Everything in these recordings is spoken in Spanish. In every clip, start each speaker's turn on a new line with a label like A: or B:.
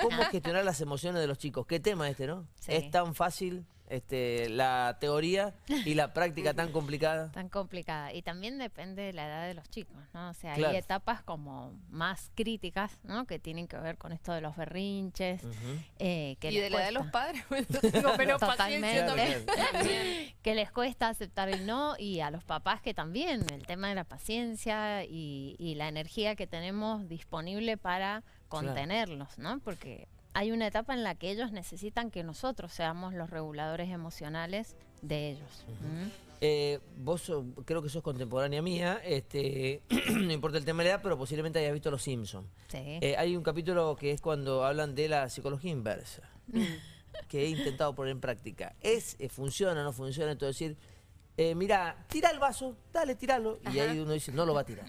A: cómo
B: gestionar las emociones de los chicos. Qué tema este, ¿no? Es tan fácil este, la teoría y la práctica tan complicada.
A: Tan complicada. Y también depende de la edad de los chicos, ¿no? O sea, hay etapas como más críticas, ¿no? Que tienen que ver con esto de los berrinches. Eh, y de la edad de los padres. Pues, pero paciencia También. que les cuesta aceptar el no y a los papás que también. El tema de la paciencia y la energía que tenemos disponible para contenerlos, ¿no? Porque hay una etapa en la que ellos necesitan que nosotros seamos los reguladores emocionales de ellos.
B: Eh, vos creo que sos contemporánea mía, este, no importa el tema de la edad, pero posiblemente hayas visto Los Simpsons. Sí. Eh, hay un capítulo que es cuando hablan de la psicología inversa, mm. que he intentado poner en práctica. ¿Es, eh, funciona o no funciona? Entonces decir, mira, tira el vaso, dale, tiralo. Y ahí uno dice, no lo va a tirar.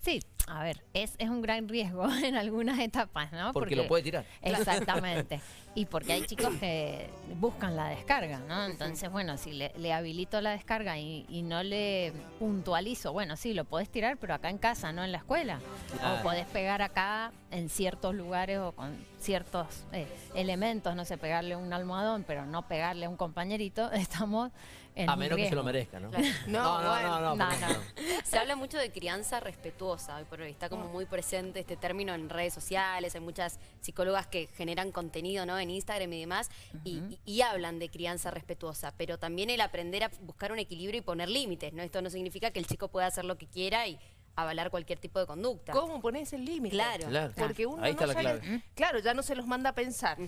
A: Sí, a ver, es, un gran riesgo en algunas etapas, ¿no? Porque, lo puede tirar. Exactamente. y porque hay chicos que buscan la descarga, ¿no? Entonces, bueno, si le, habilito la descarga y, no le puntualizo, bueno, sí, lo podés tirar, pero acá en casa, no en la escuela. O podés pegar acá en ciertos lugares o con ciertos eh, elementos, no sé, pegarle un almohadón, pero no pegarle a un compañerito,
B: estamos
C: en A menos que se lo
B: merezca, ¿no? No, no, no, no,
C: Se habla mucho de crianza respetuosa, pero está como mm. muy presente este término en redes sociales, hay muchas psicólogas que generan contenido ¿no? en Instagram y demás y, hablan de crianza respetuosa, pero también el aprender a buscar un equilibrio y poner límites, ¿no? Esto no significa que el chico pueda hacer lo que quiera y avalar cualquier tipo de conducta. ¿Cómo pones el
D: límite? Claro. Porque uno claro, ya no se los manda a pensar.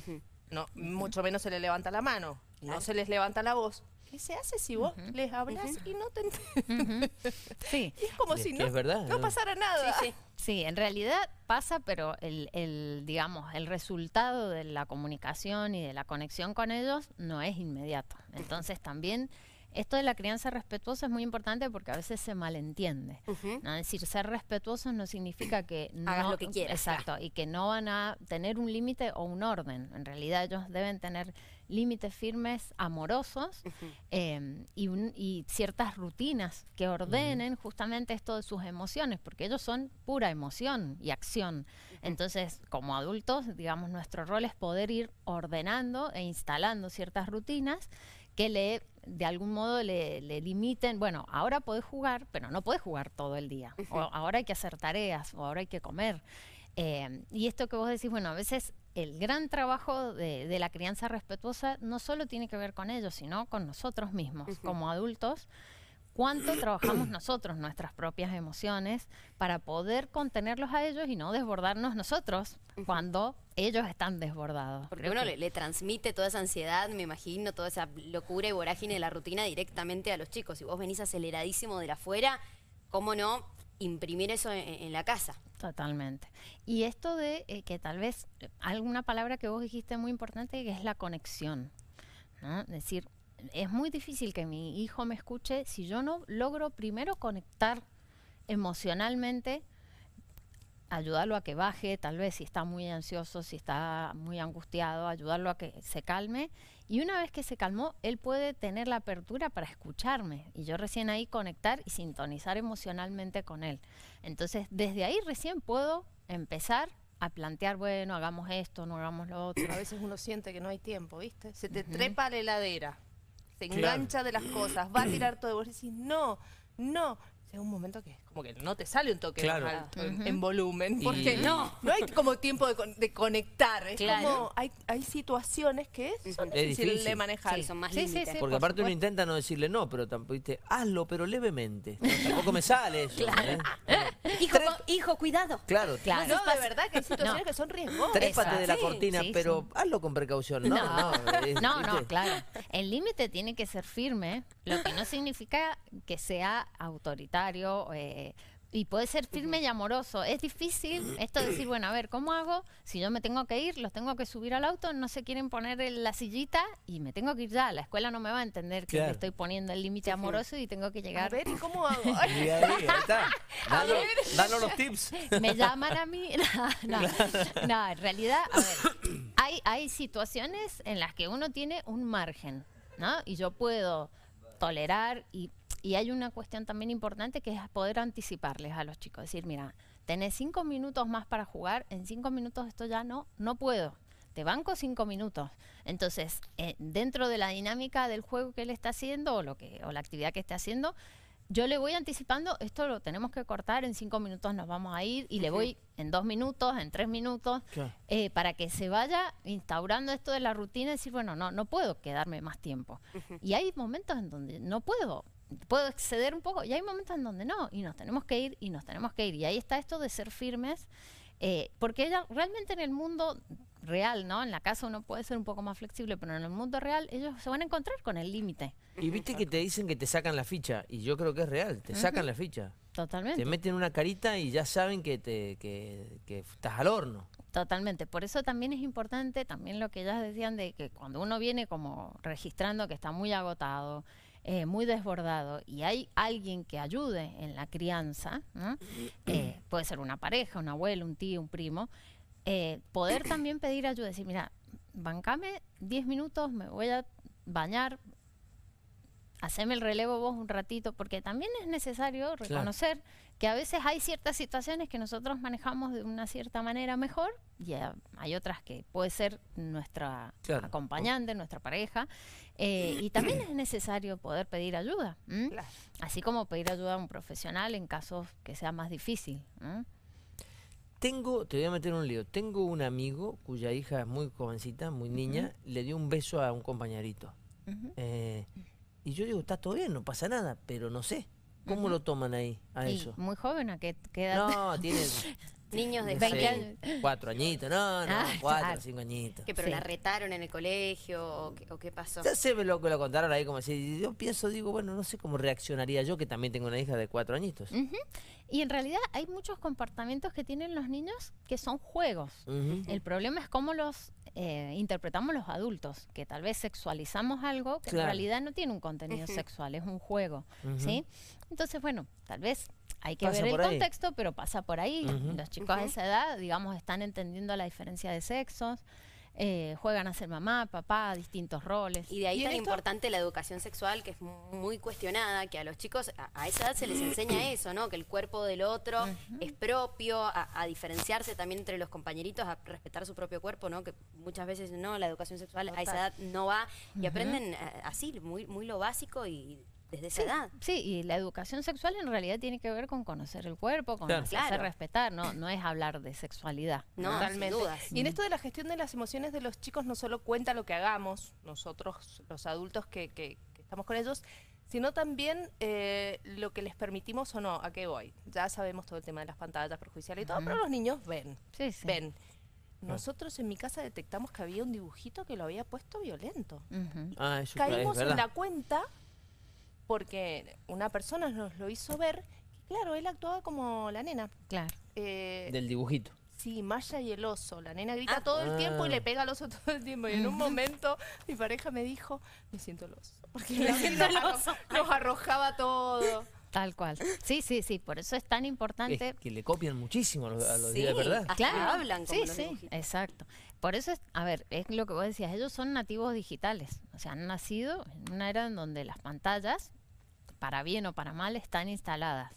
D: No, mucho menos se le levanta la mano, no se les levanta la voz, se hace si vos les hablas y no te entiendes es como si no, no,
B: pasara
A: nada. Sí, en realidad pasa, pero el, el, digamos, el resultado de la comunicación y de la conexión con ellos no es inmediato. Entonces también esto de la crianza respetuosa es muy importante porque a veces se malentiende. ¿no? Es decir, ser respetuosos no significa que no, hagas lo que quieras. Exacto, y que no van a tener un límite o un orden. En realidad ellos deben tener límites firmes, amorosos em, y, ciertas rutinas que ordenen justamente esto de sus emociones, porque ellos son pura emoción y acción. Entonces, como adultos, digamos, nuestro rol es poder ir ordenando e instalando ciertas rutinas que le de algún modo le, limiten, bueno, ahora puedes jugar, pero no puedes jugar todo el día, o ahora hay que hacer tareas, o ahora hay que comer. Eh, y esto que vos decís, bueno, a veces el gran trabajo de, la crianza respetuosa no solo tiene que ver con ellos, sino con nosotros mismos como adultos cuánto trabajamos nosotros nuestras propias emociones para poder contenerlos a ellos y no desbordarnos nosotros cuando ellos están desbordados. Porque uno
C: le, transmite toda esa ansiedad, me imagino, toda esa locura y vorágine de la rutina directamente a los chicos. Si vos venís aceleradísimo de afuera, ¿cómo no imprimir eso en, la casa?
A: Totalmente. Y esto de eh, que tal vez eh, alguna palabra que vos dijiste muy importante que es la conexión. Es decir, es muy difícil que mi hijo me escuche si yo no logro primero conectar emocionalmente, ayudarlo a que baje, tal vez si está muy ansioso, si está muy angustiado, ayudarlo a que se calme. Y una vez que se calmó, él puede tener la apertura para escucharme y yo recién ahí conectar y sintonizar emocionalmente con él. Entonces, desde ahí recién puedo empezar a plantear, bueno, hagamos esto, no hagamos lo otro. A veces uno siente que no hay tiempo, ¿viste? Se te trepa la heladera se
D: engancha de las cosas, va a tirar todo. Y vos decís, no, no. Es un momento que como que no te sale un toque en, volumen. Porque no, no hay como tiempo de, conectar. Es como, hay, situaciones que son es difíciles difícil. de manejar. Sí, son más Porque aparte uno
B: intenta no decirle no, pero tampoco, viste, hazlo, pero levemente. tampoco me sale eso. ¿eh?
C: Hijo, hijo cuidado.
B: Claro, claro. No, de verdad
C: que hay situaciones que son riesgosas. Trépate de la
B: cortina, pero hazlo con precaución, ¿no? No, no, eh, no, no, claro.
A: El límite tiene que ser firme, lo que no significa que sea autoritario, eh, y puede ser firme y amoroso. Es difícil esto decir, bueno, a ver, ¿cómo hago? Si yo me tengo que ir, los tengo que subir al auto, no se quieren poner en la sillita y me tengo que ir ya. La escuela no me va a entender que estoy poniendo el límite amoroso y tengo que llegar. A ver, ¿y cómo hago?
B: los tips. Me llaman a mí.
A: No, en realidad, a ver, hay, hay situaciones en las que uno tiene un margen, ¿no? Y yo puedo tolerar y, y hay una cuestión también importante que es poder anticiparles a los chicos, decir, mira, tenés cinco minutos más para jugar, en cinco minutos esto ya no, no puedo, te banco cinco minutos. Entonces, eh, dentro de la dinámica del juego que él está haciendo o, lo que, o la actividad que está haciendo, yo le voy anticipando, esto lo tenemos que cortar, en cinco minutos nos vamos a ir y le voy en dos minutos, en tres minutos, eh, para que se vaya instaurando esto de la rutina y decir, bueno, no, no puedo quedarme más tiempo. Y hay momentos en donde no puedo, puedo exceder un poco y hay momentos en donde no, y nos tenemos que ir y nos tenemos que ir. Y ahí está esto de ser firmes, eh, porque ella, realmente en el mundo real, ¿no? En la casa uno puede ser un poco más flexible, pero en el mundo real ellos se van a encontrar con el límite.
B: Y viste que te dicen que te sacan la ficha, y yo creo que es real, te sacan la ficha.
A: Totalmente. Te meten
B: una carita y ya saben que, te, que, estás al horno. Totalmente. Por eso también es
A: importante, también lo que ya decían, de que cuando uno viene como registrando que está muy agotado, eh, muy desbordado y hay alguien que ayude en la crianza, eh, puede ser una pareja, un abuelo, un tío, un primo, eh, poder también pedir ayuda, decir, mira, bancame 10 minutos, me voy a bañar, haceme el relevo vos un ratito, porque también es necesario reconocer que a veces hay ciertas situaciones que nosotros manejamos de una cierta manera mejor y eh, hay otras que puede ser nuestra acompañante, nuestra pareja, eh, y también es necesario poder pedir ayuda, así como pedir ayuda a un profesional en casos que sea más difícil.
B: Tengo, te voy a meter un lío. Tengo un amigo cuya hija es muy jovencita, muy niña, le dio un beso a un compañerito. Eh, y yo digo, está todo bien, no pasa nada, pero no sé. ¿Cómo lo toman ahí a eso?
A: Muy joven, ¿a qué,
C: qué edad? No, tiene Este, niños de 20 años.
B: Cuatro añitos, no, no, ah, cuatro, cinco añitos. ¿Que pero la
C: retaron en el colegio o qué, pasó? Ya sé
B: lo lo contaron ahí, como si yo pienso, digo, bueno, no sé cómo reaccionaría yo, que también tengo una hija de cuatro añitos.
C: Y en
A: realidad hay muchos comportamientos que tienen los niños que son juegos. El problema es cómo los eh, interpretamos los adultos, que tal vez sexualizamos algo que en realidad no tiene un contenido sexual, es un juego, ¿sí? Entonces, bueno, tal vez hay que ver el contexto, pero pasa por ahí. Los chicos de esa edad, digamos, están entendiendo la diferencia de sexos. Eh, juegan a ser mamá, papá, distintos roles.
C: Y de ahí tan importante la educación sexual, que es muy cuestionada, que a los chicos a, esa edad se les enseña eso, ¿no? Que el cuerpo del otro es propio, a, diferenciarse también entre los compañeritos, a respetar su propio cuerpo, ¿no? Que muchas veces no, la educación sexual a esa edad no va. Y aprenden eh, así, muy, muy lo básico y desde esa edad.
A: Sí, y la educación sexual en realidad tiene que ver con conocer el cuerpo, con respetar, no, no es hablar de sexualidad. No, dudas. Y en esto de la gestión de
D: las emociones de los chicos no solo cuenta lo que hagamos, nosotros los adultos que, que, estamos con ellos, sino también eh, lo que les permitimos o no, a qué voy. Ya sabemos todo el tema de las pantallas perjudiciales y todo, pero los niños ven, sí, sí. ven. Ah. Nosotros en mi casa detectamos que había un dibujito que lo había puesto violento.
B: Ah, Caímos en la
D: cuenta porque una persona nos lo hizo ver, claro, él actuaba como la nena. Claro. Eh, Del dibujito. Sí, Maya y el oso. La nena grita ah. todo el tiempo y le ah. pega al oso todo el tiempo. Y en un momento mi pareja me dijo, me siento el oso. Porque me siento el
A: oso. Nos arrojaba todo. Tal cual. Sí, sí, sí. Por eso es tan importante. que
B: le copian muchísimo a los, ¿verdad? claro.
A: Hablan sí, sí. Exacto por eso, es, a ver, es lo que vos decías, ellos son nativos digitales, o sea, han nacido en una era en donde las pantallas, para bien o para mal, están instaladas.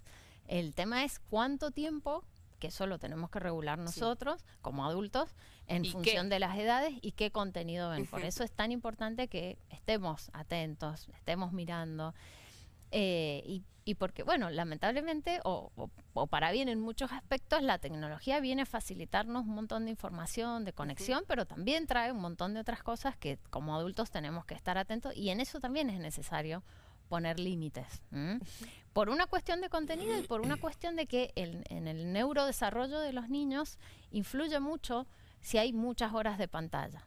A: El tema es cuánto tiempo, que eso lo tenemos que regular nosotros como adultos, en función de las edades y qué contenido ven. Por eso es tan importante que estemos atentos, estemos mirando. Eh, y, porque, bueno, lamentablemente, o, para bien en muchos aspectos, la tecnología viene a facilitarnos un montón de información, de conexión, pero también trae un montón de otras cosas que como adultos tenemos que estar atentos y en eso también es necesario poner límites. Por una cuestión de contenido y por una cuestión de que en el neurodesarrollo de los niños influye mucho si hay muchas horas de pantalla.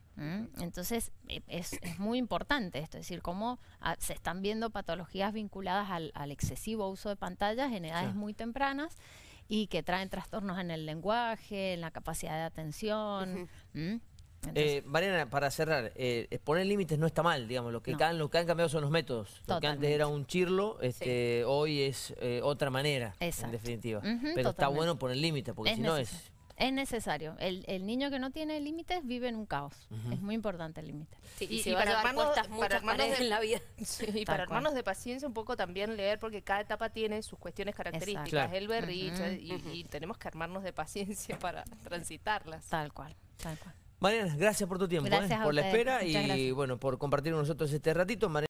A: Entonces, e, es, muy importante esto, es decir, cómo se están viendo patologías vinculadas al, excesivo uso de pantallas en edades muy tempranas y que traen trastornos en el lenguaje, en la capacidad de atención.
B: Eh, Mariana, para cerrar, eh, poner límites no está mal, digamos, lo que, lo que han cambiado son los métodos. Lo que antes era un chirlo, este, hoy es eh, otra manera, en definitiva. Pero está bueno poner límites, porque si no es
A: es necesario. El, niño que no tiene límites vive en un caos. Es muy importante el límite. y, para dar de,
D: de paciencia un poco también leer, porque cada etapa tiene sus cuestiones características, el berricho y, tenemos que armarnos de paciencia para transitarlas. Tal cual,
B: Mariana, gracias por tu tiempo, ¿eh? por la espera y bueno, por compartir con nosotros este ratito. Mariana